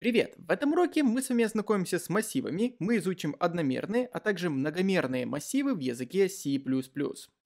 Привет! В этом уроке мы с вами ознакомимся с массивами, мы изучим одномерные, а также многомерные массивы в языке C++.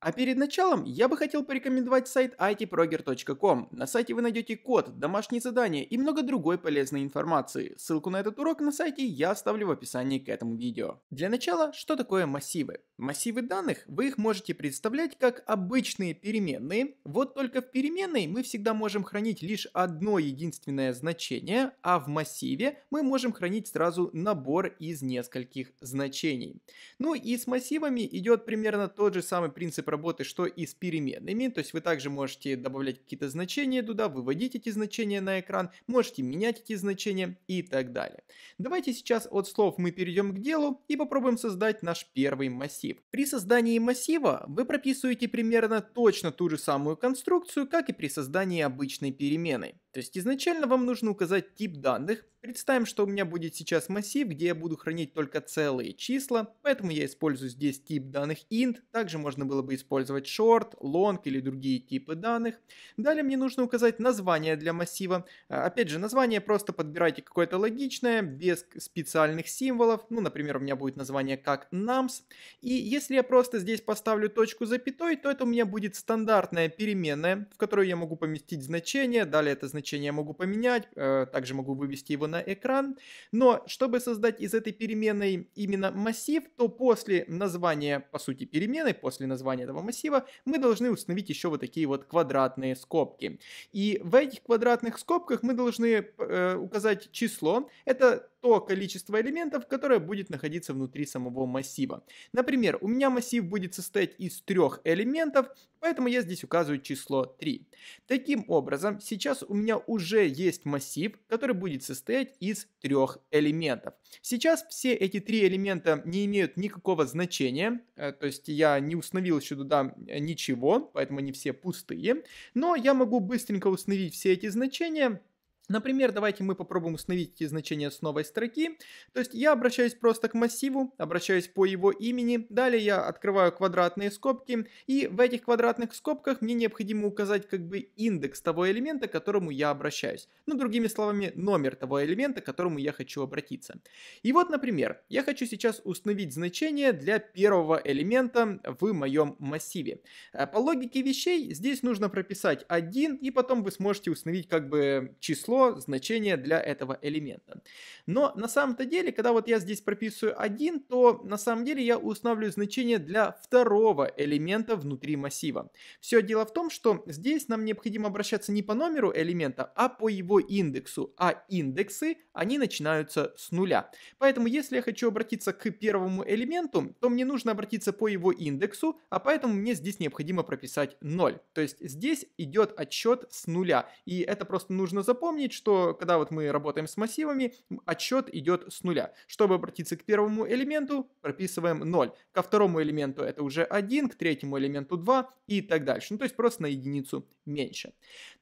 А перед началом я бы хотел порекомендовать сайт itproger.com. На сайте вы найдете код, домашние задания и много другой полезной информации. Ссылку на этот урок на сайте я оставлю в описании к этому видео. Для начала, что такое массивы? Массивы данных вы их можете представлять как обычные переменные, вот только в переменной мы всегда можем хранить лишь одно единственное значение, а в массиве мы можем хранить сразу набор из нескольких значений. Ну и с массивами идет примерно тот же самый принцип работы, что и с переменными. То есть вы также можете добавлять какие-то значения туда, выводить эти значения на экран, можете менять эти значения и так далее. Давайте сейчас от слов мы перейдем к делу и попробуем создать наш первый массив. При создании массива вы прописываете примерно точно ту же самую конструкцию, как и при создании обычной переменной. То есть изначально вам нужно указать тип данных. Представим, что у меня будет сейчас массив, где я буду хранить только целые числа, поэтому я использую здесь тип данных int. Также можно было бы использовать short, long или другие типы данных. Далее мне нужно указать название для массива. А, опять же, название просто подбирайте какое-то логичное, без специальных символов. Ну, например, у меня будет название как nums. И если я просто здесь поставлю точку запятой, то это у меня будет стандартная переменная, в которую я могу поместить значение. Далее это значение значение могу поменять, э, также могу вывести его на экран. Но чтобы создать из этой переменной именно массив, то после названия, по сути, переменной, после названия этого массива, мы должны установить еще вот такие вот квадратные скобки. И в этих квадратных скобках мы должны э, указать число. Это то количество элементов, которое будет находиться внутри самого массива. Например, у меня массив будет состоять из трех элементов, поэтому я здесь указываю число 3. Таким образом, сейчас у меня уже есть массив, который будет состоять из трех элементов. Сейчас все эти три элемента не имеют никакого значения, э, то есть я не установил еще туда э, ничего, поэтому они все пустые, но я могу быстренько установить все эти значения, Например, давайте мы попробуем установить эти значения с новой строки. То есть я обращаюсь просто к массиву, обращаюсь по его имени. Далее я открываю квадратные скобки. И в этих квадратных скобках мне необходимо указать как бы индекс того элемента, к которому я обращаюсь. Ну, другими словами, номер того элемента, к которому я хочу обратиться. И вот, например, я хочу сейчас установить значение для первого элемента в моем массиве. Э, по логике вещей здесь нужно прописать 1, и потом вы сможете установить как бы число, значение для этого элемента. Но на самом-то деле, когда вот я здесь прописываю 1, то на самом деле я устанавливаю значение для второго элемента внутри массива. Все дело в том, что здесь нам необходимо обращаться не по номеру элемента, а по его индексу, а индексы, они начинаются с нуля. Поэтому если я хочу обратиться к первому элементу, то мне нужно обратиться по его индексу, а поэтому мне здесь необходимо прописать 0. То есть здесь идет отсчет с нуля, и это просто нужно запомнить, помнить, что когда вот мы работаем с массивами, отсчет идет с нуля. Чтобы обратиться к первому элементу, прописываем 0. Ко второму элементу это уже 1, к третьему элементу 2 и так дальше. Ну, то есть просто на единицу меньше.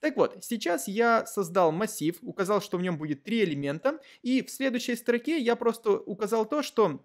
Так вот, сейчас я создал массив, указал, что в нем будет 3 элемента, и в следующей строке я просто указал то, что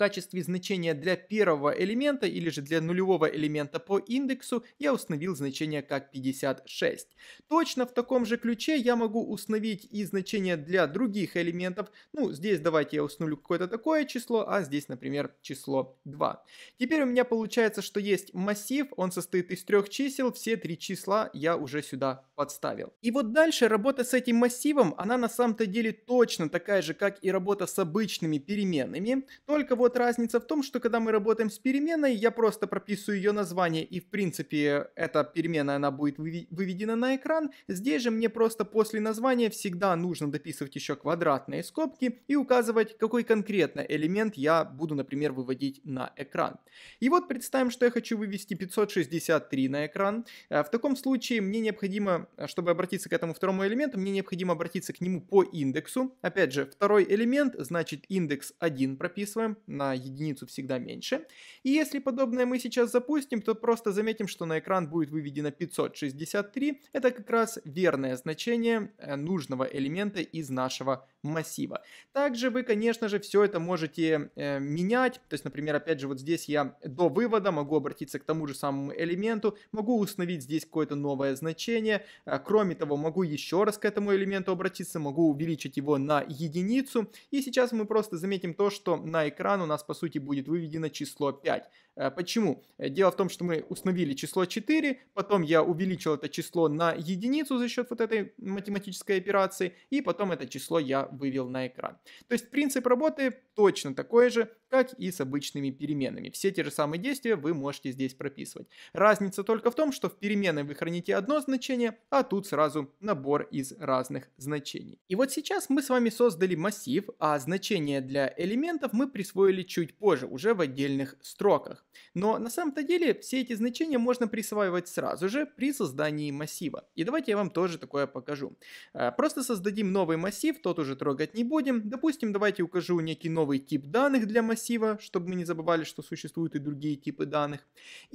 качестве значения для первого элемента или же для нулевого элемента по индексу я установил значение как 56. Точно в таком же ключе я могу установить и значение для других элементов. Ну, здесь давайте я установлю какое-то такое число, а здесь, например, число 2. Теперь у меня получается, что есть массив, он состоит из трех чисел, все три числа я уже сюда подставил. И вот дальше работа с этим массивом, она на самом-то деле точно такая же, как и работа с обычными переменными, только вот вот разница в том, что когда мы работаем с переменной, я просто прописываю ее название, и в принципе эта переменная, она будет выведена на экран. Здесь же мне просто после названия всегда нужно дописывать еще квадратные скобки и указывать, какой конкретно элемент я буду, например, выводить на экран. И вот представим, что я хочу вывести 563 на экран. Э, в таком случае мне необходимо, э, чтобы обратиться к этому второму элементу, мне необходимо обратиться к нему по индексу. Опять же, второй элемент, значит индекс 1 прописываем, на единицу всегда меньше. И если подобное мы сейчас запустим, то просто заметим, что на экран будет выведено 563. Это как раз верное значение э, нужного элемента из нашего массива. Также вы, конечно же, все это можете э, менять. То есть, например, опять же, вот здесь я до вывода могу обратиться к тому же самому элементу, могу установить здесь какое-то новое значение. Э, кроме того, могу еще раз к этому элементу обратиться, могу увеличить его на единицу. И сейчас мы просто заметим то, что на экран у нас по сути будет выведено число 5. Э, почему? Э, дело в том, что мы установили число 4, потом я увеличил это число на единицу за счет вот этой математической операции, и потом это число я вывел на экран. То есть принцип работы точно такое же, как и с обычными переменами. Все те же самые действия вы можете здесь прописывать. Разница только в том, что в переменной вы храните одно значение, а тут сразу набор из разных значений. И вот сейчас мы с вами создали массив, а значения для элементов мы присвоили чуть позже, уже в отдельных строках. Но на самом-то деле все эти значения можно присваивать сразу же при создании массива. И давайте я вам тоже такое покажу. Э, просто создадим новый массив, тот уже трогать не будем. Допустим, давайте укажу некий новый новый тип данных для массива, чтобы мы не забывали, что существуют и другие типы данных.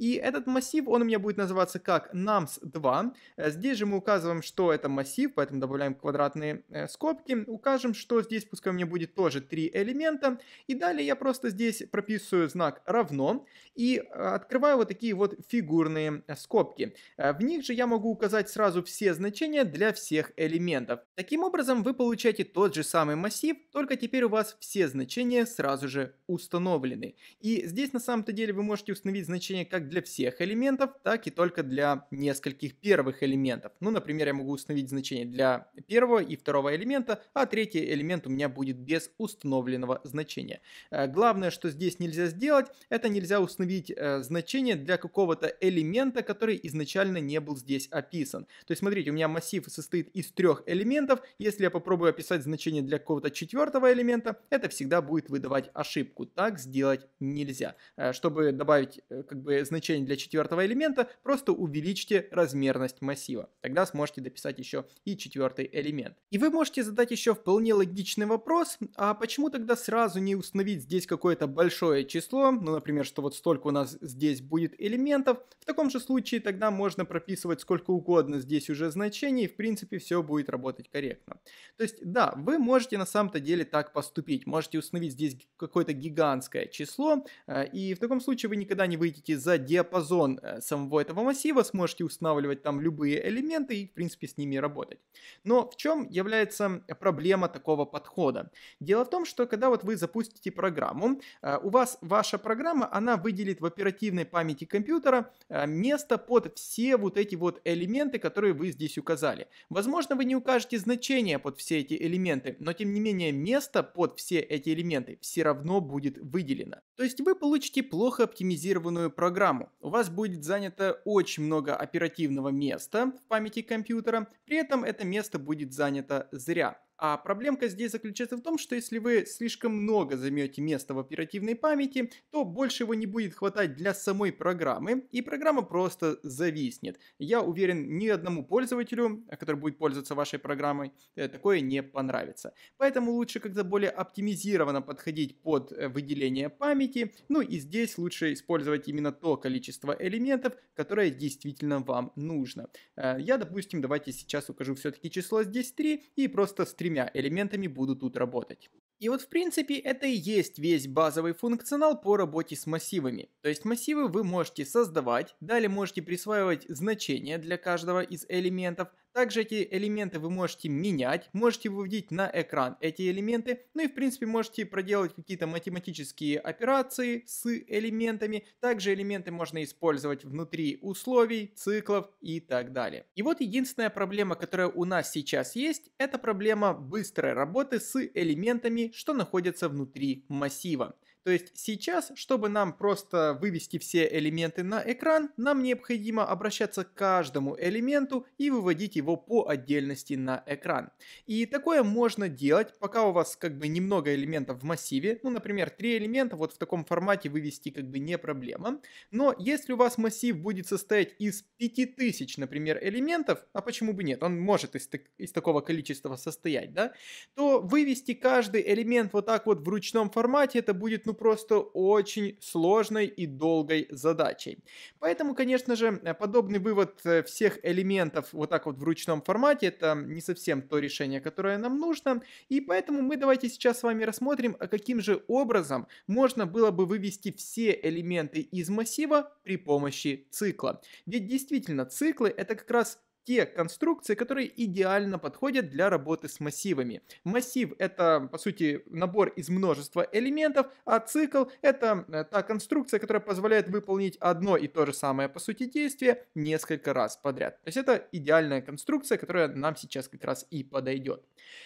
И этот массив, он у меня будет называться как nums2. Э, здесь же мы указываем, что это массив, поэтому добавляем квадратные э, скобки. Укажем, что здесь пускай у меня будет тоже три элемента. И далее я просто здесь прописываю знак равно и э, открываю вот такие вот фигурные скобки. В них же я могу указать сразу все значения для всех элементов. Таким образом вы получаете тот же самый массив, только теперь у вас все значения значения сразу же установлены. И здесь на самом-то деле вы можете установить значение как для всех элементов, так и только для нескольких первых элементов. Ну, например, я могу установить значение для первого и второго элемента, а третий элемент у меня будет без установленного значения. Э, главное, что здесь нельзя сделать, это нельзя установить э, значение для какого-то элемента, который изначально не был здесь описан. То есть, смотрите, у меня массив состоит из трех элементов. Если я попробую описать значение для какого-то четвертого элемента, это всегда будет выдавать ошибку. Так сделать нельзя. Э, чтобы добавить э, как бы, значение для четвертого элемента, просто увеличьте размерность массива. Тогда сможете дописать еще и четвертый элемент. И вы можете задать еще вполне логичный вопрос, а почему тогда сразу не установить здесь какое-то большое число, ну, например, что вот столько у нас здесь будет элементов. В таком же случае тогда можно прописывать сколько угодно здесь уже значений, и в принципе все будет работать корректно. То есть да, вы можете на самом-то деле так поступить. Можете установить установить здесь какое-то гигантское число, э, и в таком случае вы никогда не выйдете за диапазон э, самого этого массива, сможете устанавливать там любые элементы и, в принципе, с ними работать. Но в чем является проблема такого подхода? Дело в том, что когда вот вы запустите программу, э, у вас ваша программа, она выделит в оперативной памяти компьютера место под все вот эти вот элементы, которые вы здесь указали. Возможно, вы не укажете значения под все эти элементы, но тем не менее место под все эти элементы элементы, все равно будет выделено. То есть вы получите плохо оптимизированную программу. У вас будет занято очень много оперативного места в памяти компьютера, при этом это место будет занято зря. А проблемка здесь заключается в том, что если вы слишком много займете места в оперативной памяти, то больше его не будет хватать для самой программы, и программа просто зависнет. Я уверен, ни одному пользователю, который будет пользоваться вашей программой, э, такое не понравится. Поэтому лучше как-то более оптимизированно подходить под э, выделение памяти, ну и здесь лучше использовать именно то количество элементов, которое действительно вам нужно. Э, я, допустим, давайте сейчас укажу все-таки число здесь 3 и просто стрелку тремя элементами буду тут работать. И вот в принципе это и есть весь базовый функционал по работе с массивами. То есть массивы вы можете создавать, далее можете присваивать значения для каждого из элементов, также эти элементы вы можете менять, можете выводить на экран эти элементы, ну и в принципе можете проделать какие-то математические операции с элементами. Также элементы можно использовать внутри условий, циклов и так далее. И вот единственная проблема, которая у нас сейчас есть, это проблема быстрой работы с элементами, что находятся внутри массива. То есть сейчас, чтобы нам просто вывести все элементы на экран, нам необходимо обращаться к каждому элементу и выводить его по отдельности на экран. И такое можно делать, пока у вас как бы немного элементов в массиве, ну, например, три элемента вот в таком формате вывести как бы не проблема. Но если у вас массив будет состоять из 5000, например, элементов, а почему бы нет, он может из, так из такого количества состоять, да, то вывести каждый элемент вот так вот в ручном формате, это будет, ну, просто очень сложной и долгой задачей. Поэтому, конечно же, э, подобный вывод э, всех элементов вот так вот в ручном формате, это не совсем то решение, которое нам нужно. И поэтому мы давайте сейчас с вами рассмотрим, а каким же образом можно было бы вывести все элементы из массива при помощи цикла. Ведь действительно, циклы это как раз те конструкции, которые идеально подходят для работы с массивами. Массив — это, по сути, набор из множества элементов, а цикл — это э, та конструкция, которая позволяет выполнить одно и то же самое, по сути, действие несколько раз подряд. То есть это идеальная конструкция, которая нам сейчас как раз и подойдет.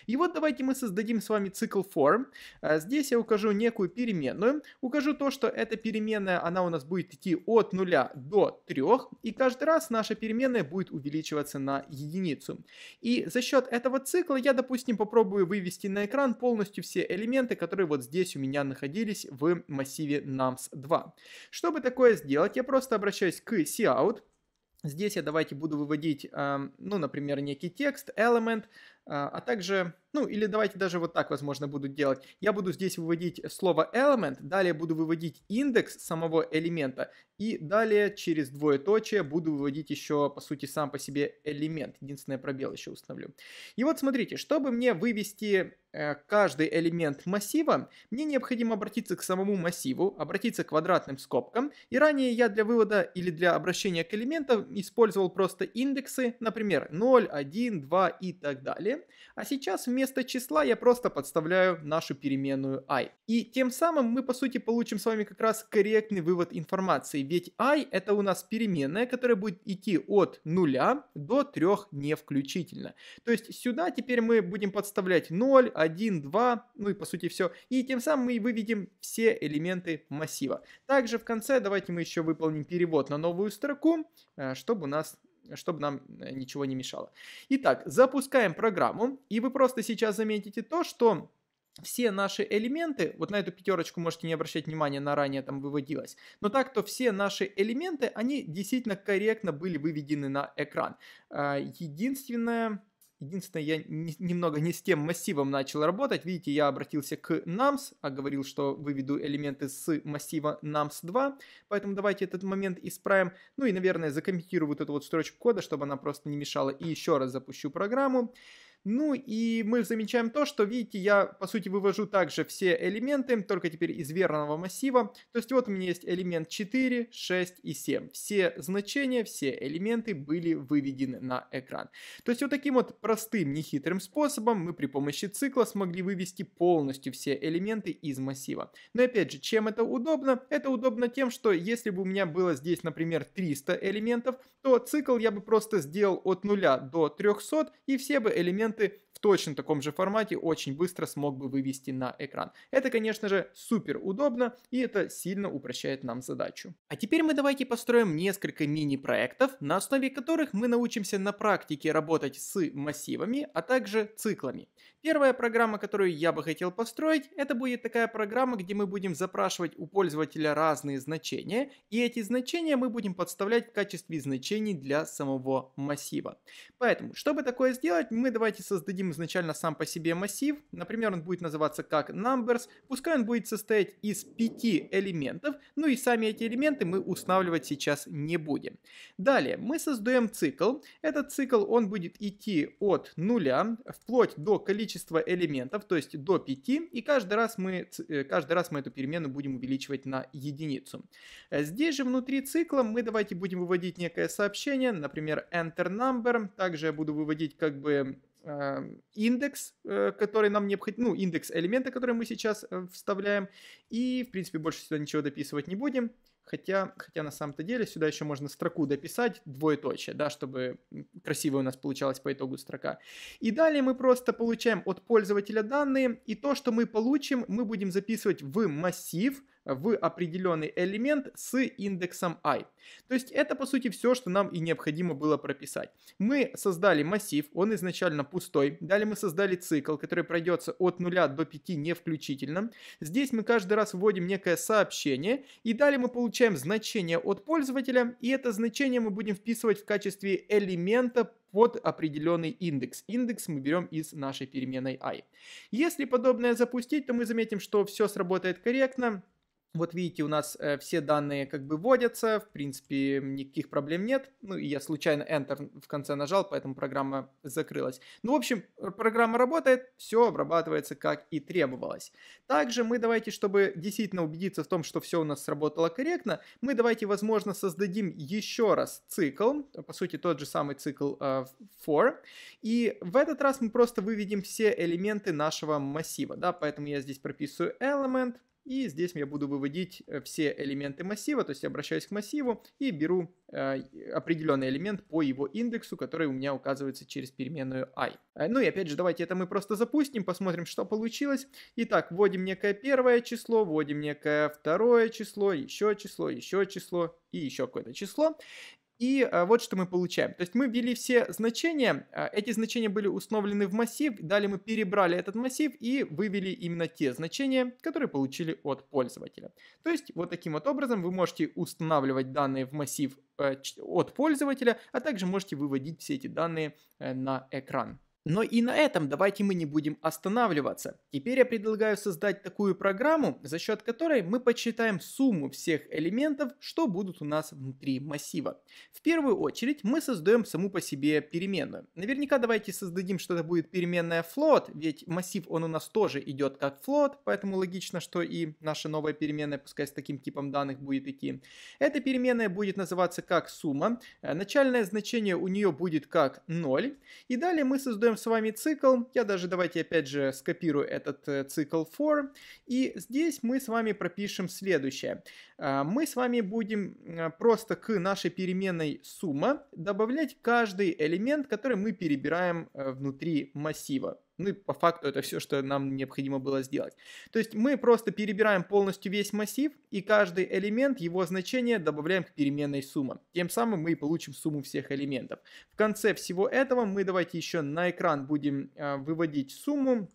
И вот давайте мы создадим с вами цикл form. Э, здесь я укажу некую переменную. Укажу то, что эта переменная, она у нас будет идти от 0 до 3, и каждый раз наша переменная будет увеличиваться уменьшается на единицу. И за счет этого цикла я, допустим, попробую вывести на экран полностью все элементы, которые вот здесь у меня находились в массиве nums2. Чтобы такое сделать, я просто обращаюсь к cout, Здесь я давайте буду выводить, эм, ну, например, некий текст, element, а, а также, ну или давайте даже вот так, возможно, буду делать. Я буду здесь выводить слово element, далее буду выводить индекс самого элемента, и далее через двоеточие буду выводить еще, по сути, сам по себе элемент. Единственное, пробел еще установлю. И вот смотрите, чтобы мне вывести э, каждый элемент массива, мне необходимо обратиться к самому массиву, обратиться к квадратным скобкам. И ранее я для вывода или для обращения к элементам использовал просто индексы, например, 0, 1, 2 и так далее числе, а сейчас вместо числа я просто подставляю нашу переменную i. И тем самым мы по сути получим с вами как раз корректный вывод информации, ведь i это у нас переменная, которая будет идти от 0 до 3 не включительно. То есть сюда теперь мы будем подставлять 0, 1, 2, ну и по сути все. И тем самым мы выведем все элементы массива. Также в конце давайте мы еще выполним перевод на новую строку, э, чтобы у нас чтобы нам э, ничего не мешало. Итак, запускаем программу, и вы просто сейчас заметите то, что все наши элементы, вот на эту пятерочку можете не обращать внимания, она ранее там выводилась, но так то все наши элементы, они действительно корректно были выведены на экран. Э, единственное, Единственное, я не, немного не с тем массивом начал работать. Видите, я обратился к nums, а говорил, что выведу элементы с массива nums2. Поэтому давайте этот момент исправим. Ну и, наверное, закомментирую вот эту вот строчку кода, чтобы она просто не мешала. И еще раз запущу программу. Ну и мы замечаем то, что, видите, я, по сути, вывожу также все элементы, только теперь из верного массива. То есть вот у меня есть элемент 4, 6 и 7. Все значения, все элементы были выведены на экран. То есть вот таким вот простым, нехитрым способом мы при помощи цикла смогли вывести полностью все элементы из массива. Но опять же, чем это удобно? Это удобно тем, что если бы у меня было здесь, например, 300 элементов, то цикл я бы просто сделал от 0 до 300, и все бы элементы моменты в точно таком же формате очень быстро смог бы вывести на экран. Это, конечно же, супер удобно и это сильно упрощает нам задачу. А теперь мы давайте построим несколько мини-проектов, на основе которых мы научимся на практике работать с массивами, а также циклами. Первая программа, которую я бы хотел построить, это будет такая программа, где мы будем запрашивать у пользователя разные значения, и эти значения мы будем подставлять в качестве значений для самого массива. Поэтому, чтобы такое сделать, мы давайте создадим изначально сам по себе массив, например, он будет называться как numbers, пускай он будет состоять из 5 элементов, ну и сами эти элементы мы устанавливать сейчас не будем. Далее мы создаем цикл, этот цикл он будет идти от 0 вплоть до количества элементов, то есть до 5, и каждый раз мы, э, каждый раз мы эту переменную будем увеличивать на единицу. Здесь же внутри цикла мы давайте будем выводить некое сообщение, например, enter number, также я буду выводить как бы Эм, индекс, э, который нам необходим, ну, индекс элемента, который мы сейчас э, вставляем, и, в принципе, больше сюда ничего дописывать не будем, хотя, хотя на самом-то деле сюда еще можно строку дописать, двоеточие, да, чтобы красиво у нас получалось по итогу строка. И далее мы просто получаем от пользователя данные, и то, что мы получим, мы будем записывать в массив, в определенный элемент с индексом i. То есть это по сути все, что нам и необходимо было прописать. Мы создали массив, он изначально пустой. Далее мы создали цикл, который пройдется от 0 до 5 не включительно. Здесь мы каждый раз вводим некое сообщение и далее мы получаем значение от пользователя и это значение мы будем вписывать в качестве элемента под определенный индекс. Индекс мы берем из нашей переменной i. Если подобное запустить, то мы заметим, что все сработает корректно. Вот видите, у нас э, все данные как бы вводятся, в принципе, никаких проблем нет. Ну и я случайно Enter в конце нажал, поэтому программа закрылась. Ну, в общем, программа работает, все обрабатывается как и требовалось. Также мы давайте, чтобы действительно убедиться в том, что все у нас сработало корректно, мы давайте, возможно, создадим еще раз цикл, э, по сути, тот же самый цикл э, for. И в этот раз мы просто выведем все элементы нашего массива, да, поэтому я здесь прописываю element, и здесь я буду выводить э, все элементы массива, то есть я обращаюсь к массиву и беру э, определенный элемент по его индексу, который у меня указывается через переменную i. Э, ну и опять же, давайте это мы просто запустим, посмотрим, что получилось. Итак, вводим некое первое число, вводим некое второе число, еще число, еще число и еще какое-то число. И э, вот что мы получаем. То есть мы ввели все значения, а, эти значения были установлены в массив, далее мы перебрали этот массив и вывели именно те значения, которые получили от пользователя. То есть вот таким вот образом вы можете устанавливать данные в массив э, от пользователя, а также можете выводить все эти данные э, на экран. Но и на этом давайте мы не будем останавливаться. Теперь я предлагаю создать такую программу, за счет которой мы подсчитаем сумму всех элементов, что будут у нас внутри массива. В первую очередь мы создаем саму по себе переменную. Наверняка давайте создадим, что это будет переменная float, ведь массив он у нас тоже идет как float, поэтому логично, что и наша новая переменная, пускай с таким типом данных будет идти. Эта переменная будет называться как сумма, э, начальное значение у нее будет как 0, и далее мы создаем Следуем с вами цикл. Я даже давайте опять же скопирую этот э, цикл for. И здесь мы с вами пропишем следующее. А, мы с вами будем э, просто к нашей переменной сумма добавлять каждый элемент, который мы перебираем э, внутри массива. Ну и по факту это все, что нам необходимо было сделать. То есть мы просто перебираем полностью весь массив и каждый элемент, его значение добавляем к переменной сумма. Тем самым мы и получим сумму всех элементов. В конце всего этого мы давайте еще на экран будем э, выводить сумму.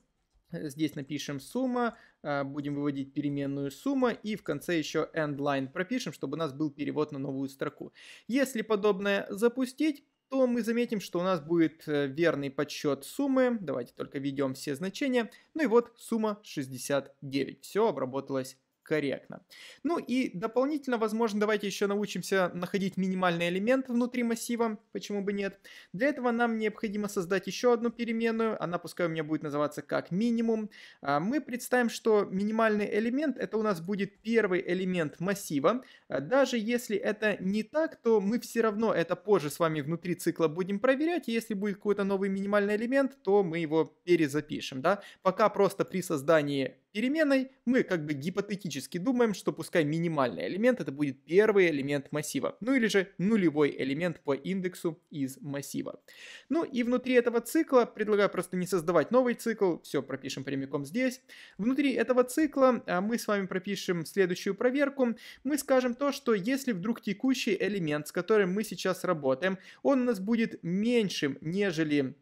Здесь напишем сумма, э, будем выводить переменную сумма и в конце еще end line пропишем, чтобы у нас был перевод на новую строку. Если подобное запустить, то мы заметим, что у нас будет э, верный подсчет суммы. Давайте только введем все значения. Ну и вот сумма 69. Все обработалось корректно. Ну и дополнительно, возможно, давайте еще научимся находить минимальный элемент внутри массива, почему бы нет. Для этого нам необходимо создать еще одну переменную, она пускай у меня будет называться как минимум. А, мы представим, что минимальный элемент это у нас будет первый элемент массива. А, даже если это не так, то мы все равно это позже с вами внутри цикла будем проверять. И если будет какой-то новый минимальный элемент, то мы его перезапишем. Да? Пока просто при создании переменной, мы как бы гипотетически думаем, что пускай минимальный элемент это будет первый элемент массива, ну или же нулевой элемент по индексу из массива. Ну и внутри этого цикла, предлагаю просто не создавать новый цикл, все пропишем прямиком здесь. Внутри этого цикла а, мы с вами пропишем следующую проверку. Мы скажем то, что если вдруг текущий элемент, с которым мы сейчас работаем, он у нас будет меньшим, нежели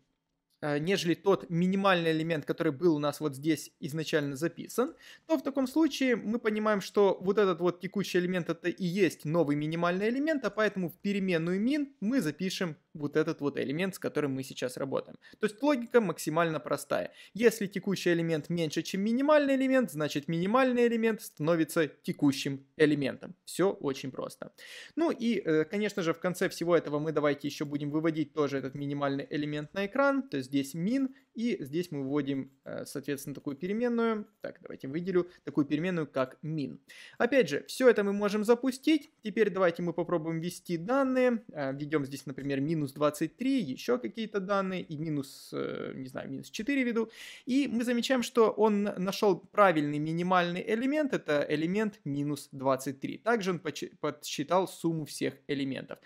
Э, нежели тот минимальный элемент, который был у нас вот здесь изначально записан, то в таком случае мы понимаем, что вот этот вот текущий элемент это и есть новый минимальный элемент, а поэтому в переменную min мы запишем вот этот вот элемент, с которым мы сейчас работаем. То есть логика максимально простая. Если текущий элемент меньше, чем минимальный элемент, значит минимальный элемент становится текущим элементом. Все очень просто. Ну и, э, конечно же, в конце всего этого мы давайте еще будем выводить тоже этот минимальный элемент на экран. То есть здесь min, и здесь мы вводим, э, соответственно, такую переменную. Так, давайте выделю такую переменную, как min. Опять же, все это мы можем запустить. Теперь давайте мы попробуем ввести данные. Э, введем здесь, например, минус 23, еще какие-то данные и минус, э, не знаю, минус 4 введу. И мы замечаем, что он нашел правильный минимальный элемент. Это элемент минус 23. Также он подсчитал сумму всех элементов.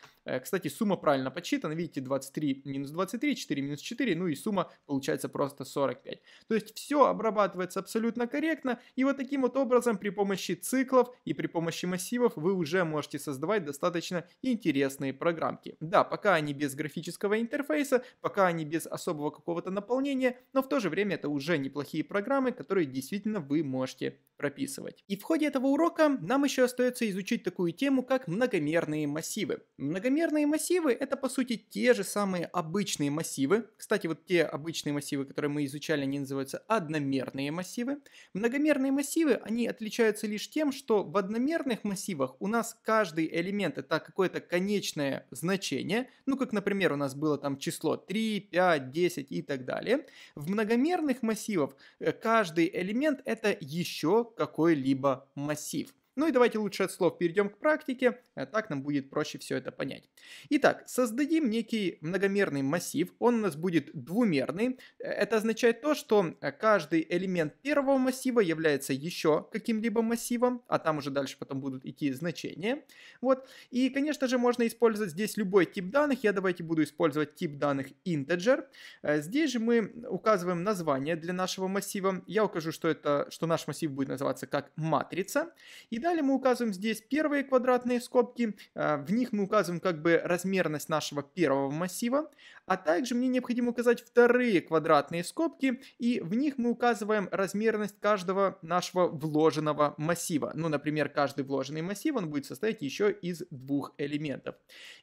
Кстати, сумма правильно подсчитана. Видите, 23 минус 23, 4 минус 4. Ну и сумма получается получается просто 45. То есть все обрабатывается абсолютно корректно, и вот таким вот образом при помощи циклов и при помощи массивов вы уже можете создавать достаточно интересные программки. Да, пока они без графического интерфейса, пока они без особого какого-то наполнения, но в то же время это уже неплохие программы, которые действительно вы можете прописывать. И в ходе этого урока нам еще остается изучить такую тему, как многомерные массивы. Многомерные массивы это по сути те же самые обычные массивы. Кстати, вот те обычные массивы, массивы, которые мы изучали, они называются одномерные массивы. Многомерные массивы, они отличаются лишь тем, что в одномерных массивах у нас каждый элемент это какое-то конечное значение, ну как, например, у нас было там число 3, 5, 10 и так далее. В многомерных массивах э, каждый элемент это еще какой-либо массив. Ну и давайте лучше от слов перейдем к практике, э, так нам будет проще все это понять. Итак, создадим некий многомерный массив, он у нас будет двумерный. Э, это означает то, что э, каждый элемент первого массива является еще каким-либо массивом, а там уже дальше потом будут идти значения. Вот. И, конечно же, можно использовать здесь любой тип данных. Я давайте буду использовать тип данных integer. Здесь же мы указываем название для нашего массива. Я укажу, что, это, что наш массив будет называться как матрица. И далее мы указываем здесь первые квадратные скобки, э, в них мы указываем как бы размерность нашего первого массива, а также мне необходимо указать вторые квадратные скобки, и в них мы указываем размерность каждого нашего вложенного массива. Ну, например, каждый вложенный массив, он будет состоять еще из двух элементов.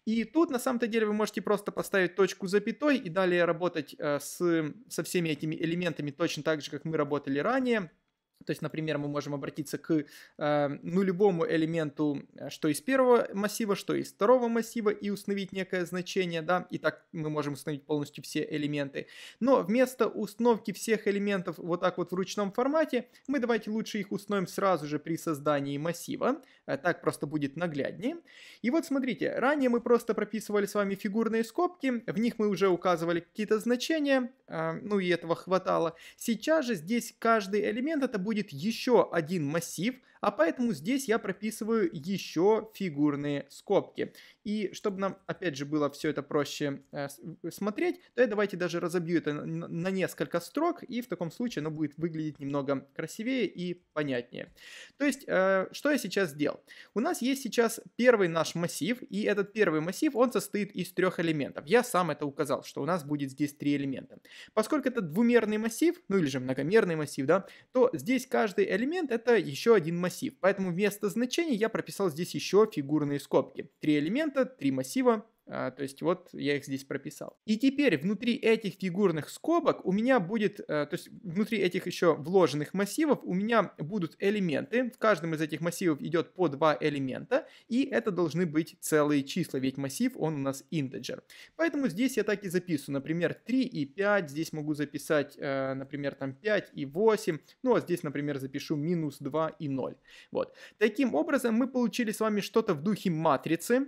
И тут на самом-то деле вы можете просто поставить точку запятой и далее работать э, с, со всеми этими элементами точно так же, как мы работали ранее, то есть, например, мы можем обратиться к э, ну, любому элементу, э, что из первого массива, что из второго массива, и установить некое значение, да, и так мы можем установить полностью все элементы. Но вместо установки всех элементов вот так вот в ручном формате, мы давайте лучше их установим сразу же при создании массива, э, так просто будет нагляднее. И вот смотрите, ранее мы просто прописывали с вами фигурные скобки, в них мы уже указывали какие-то значения, ну и этого хватало. Сейчас же здесь каждый элемент это будет будет еще один массив, а поэтому здесь я прописываю еще фигурные скобки. И чтобы нам, опять же, было все это проще э, смотреть, то я давайте даже разобью это на, несколько строк, и в таком случае оно будет выглядеть немного красивее и понятнее. То есть, э, что я сейчас сделал? У нас есть сейчас первый наш массив, и этот первый массив, он состоит из трех элементов. Я сам это указал, что у нас будет здесь три элемента. Поскольку это двумерный массив, ну или же многомерный массив, да, то здесь здесь каждый элемент это еще один массив. Поэтому вместо значений я прописал здесь еще фигурные скобки. Три элемента, три массива, а, то есть вот я их здесь прописал. И теперь внутри этих фигурных скобок у меня будет, э, то есть внутри этих еще вложенных массивов у меня будут элементы. В каждом из этих массивов идет по два элемента, и это должны быть целые числа, ведь массив он у нас integer. Поэтому здесь я так и запишу, например, 3 и 5, здесь могу записать, э, например, там 5 и 8, ну а здесь, например, запишу минус 2 и 0. Вот. Таким образом мы получили с вами что-то в духе матрицы,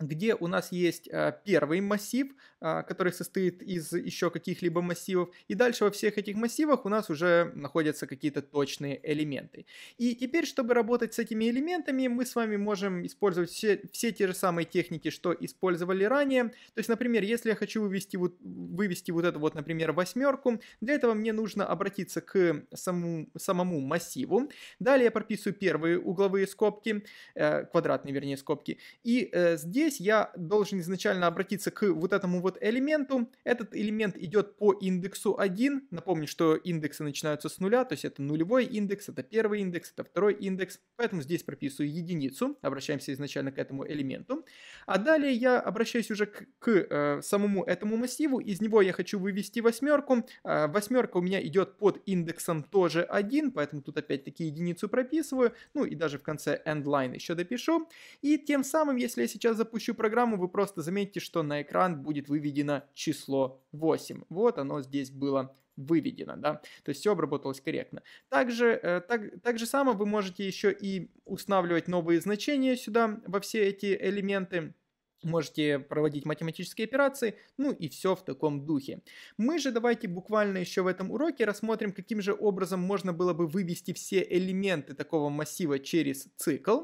где у нас есть а, первый массив, а, который состоит из еще каких-либо массивов. И дальше во всех этих массивах у нас уже находятся какие-то точные элементы. И теперь, чтобы работать с этими элементами, мы с вами можем использовать все, все те же самые техники, что использовали ранее. То есть, например, если я хочу вывести вот, вывести вот эту вот, например, восьмерку, для этого мне нужно обратиться к самому, самому массиву. Далее я прописываю первые угловые скобки, э, квадратные, вернее, скобки. И э, здесь я должен изначально обратиться к вот этому вот вот элементу. Этот элемент идет по индексу 1. Напомню, что индексы начинаются с нуля, то есть это нулевой индекс, это первый индекс, это второй индекс. Поэтому здесь прописываю единицу, обращаемся изначально к этому элементу. А далее я обращаюсь уже к, к э, самому этому массиву, из него я хочу вывести восьмерку. Э, восьмерка у меня идет под индексом тоже 1, поэтому тут опять-таки единицу прописываю. Ну и даже в конце endline еще допишу. И тем самым, если я сейчас запущу программу, вы просто заметите, что на экран будет вывести выведено число 8. Вот оно здесь было выведено, да, то есть все обработалось корректно. Также, э, так, так же само вы можете еще и устанавливать новые значения сюда во все эти элементы, можете проводить математические операции, ну и все в таком духе. Мы же давайте буквально еще в этом уроке рассмотрим, каким же образом можно было бы вывести все элементы такого массива через цикл.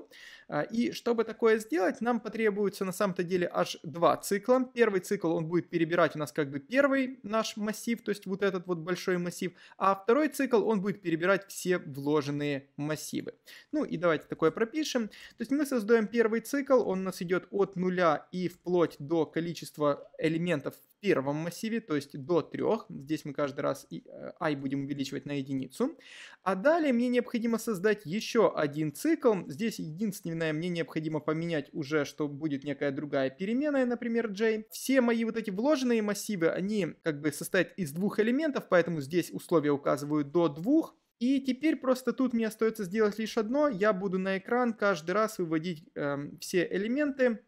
А, и чтобы такое сделать, нам потребуется на самом-то деле аж два цикла. Первый цикл, он будет перебирать у нас как бы первый наш массив, то есть вот этот вот большой массив, а второй цикл, он будет перебирать все вложенные массивы. Ну и давайте такое пропишем. То есть мы создаем первый цикл, он у нас идет от нуля и вплоть до количества элементов первом массиве, то есть до 3. Здесь мы каждый раз э, i будем увеличивать на единицу. А далее мне необходимо создать еще один цикл. Здесь единственное, мне необходимо поменять уже, что будет некая другая переменная, например, j. Все мои вот эти вложенные массивы, они как бы состоят из двух элементов, поэтому здесь условия указываю до 2. И теперь просто тут мне остается сделать лишь одно. Я буду на экран каждый раз выводить э, все элементы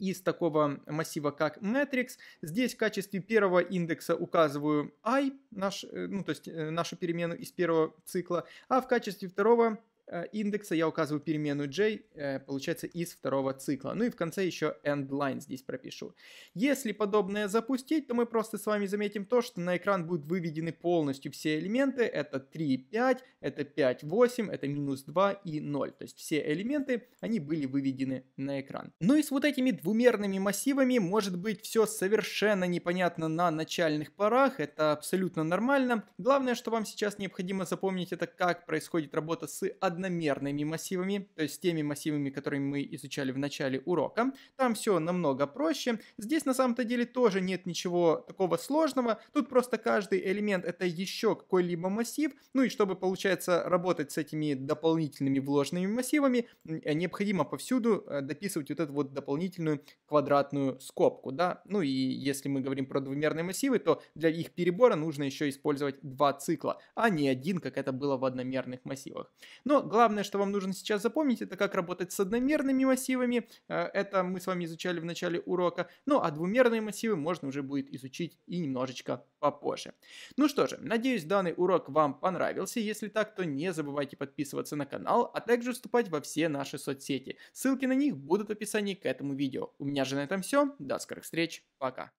из такого массива, как Matrix. Здесь в качестве первого индекса указываю i, наш, э, ну, то есть э, нашу перемену из первого цикла, а в качестве второго Э, индекса я указываю переменную j, э, получается из второго цикла. Ну и в конце еще end line здесь пропишу. Если подобное запустить, то мы просто с вами заметим то, что на экран будут выведены полностью все элементы. Это 3, 5, это 5, 8, это минус 2 и 0. То есть все элементы, они были выведены на экран. Ну и с вот этими двумерными массивами может быть все совершенно непонятно на начальных порах. Это абсолютно нормально. Главное, что вам сейчас необходимо запомнить, это как происходит работа с одной одномерными массивами, то есть теми массивами, которые мы изучали в начале урока. Там все намного проще. Здесь на самом-то деле тоже нет ничего такого сложного. Тут просто каждый элемент это еще какой-либо массив. Ну и чтобы, получается, работать с этими дополнительными вложенными массивами, э, необходимо повсюду э, дописывать вот эту вот дополнительную квадратную скобку, да. Ну и если мы говорим про двумерные массивы, то для их перебора нужно еще использовать два цикла, а не один, как это было в одномерных массивах. Но Главное, что вам нужно сейчас запомнить, это как работать с одномерными массивами. Э, это мы с вами изучали в начале урока. Ну, а двумерные массивы можно уже будет изучить и немножечко попозже. Ну что же, надеюсь, данный урок вам понравился. Если так, то не забывайте подписываться на канал, а также вступать во все наши соцсети. Ссылки на них будут в описании к этому видео. У меня же на этом все. До скорых встреч. Пока.